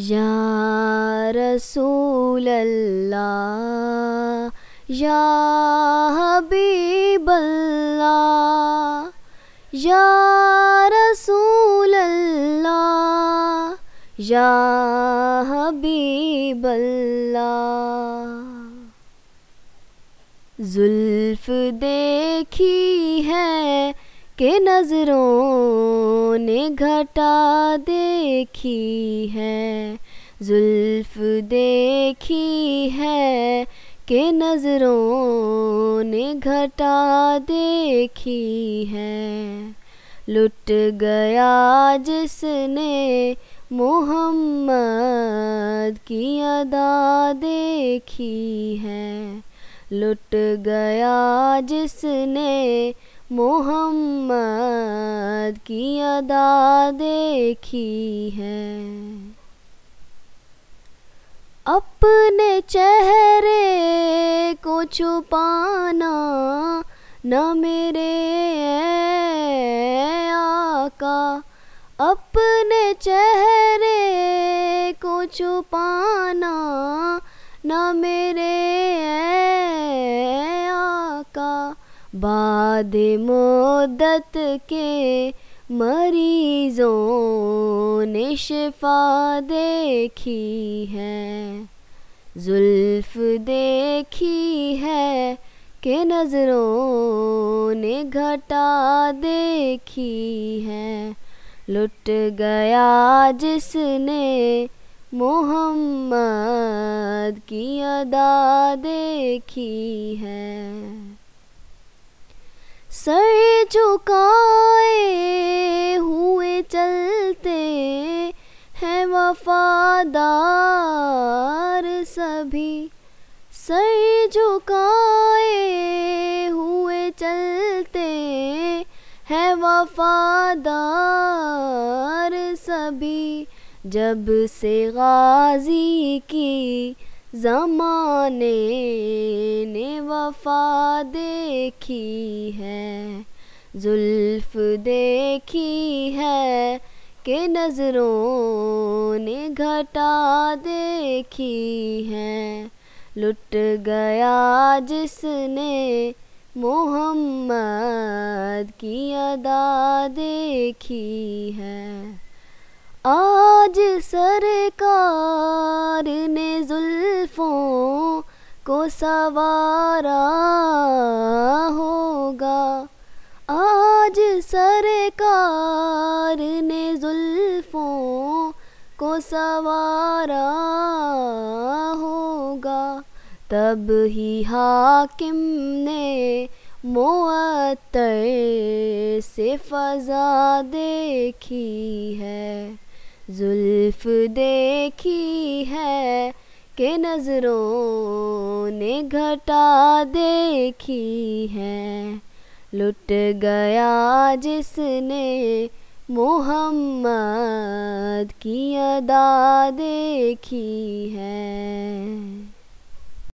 या रसूल अल्लाह या हबीब अल्लाह या रसूल अल्लाह या हबीब अल्लाह जुल्फ देखी है के नजरों ने घटा देखी है जुल्फ देखी है के नजरों ने घटा देखी है लुट गया जिसने मोहम्मद की अदा देखी है लुट गया जिसने मोहम्मद की अदा देखी है अपने चेहरे को छुपाना न मेरे आका अपने चेहरे को छुपाना न मेरे बाद मोदत के मरीजों ने शिफा देखी है जुल्फ देखी है के नज़रों ने घटा देखी है लुट गया जिसने मोहम्मद की अदा देखी है झुकाए हुए चलते हैं वफादार सभी सर झुकाए हुए चलते हैं वफादार सभी जब से गाजी की ज़माने ने वफा देखी है जुल्फ देखी है के नज़रों ने घटा देखी है लुट गया जिसने मोहम्मद की अदा देखी है आज सरकार ने जुल्फों को सवारा होगा आज सरकार ने जुल्फों को सवारा होगा तब ही हाकिम ने मुअत्तर से फजा देखी है जुल्फ देखी है के नज़रों ने घटा देखी है लुट गया जिसने मोहम्मद की अदा देखी है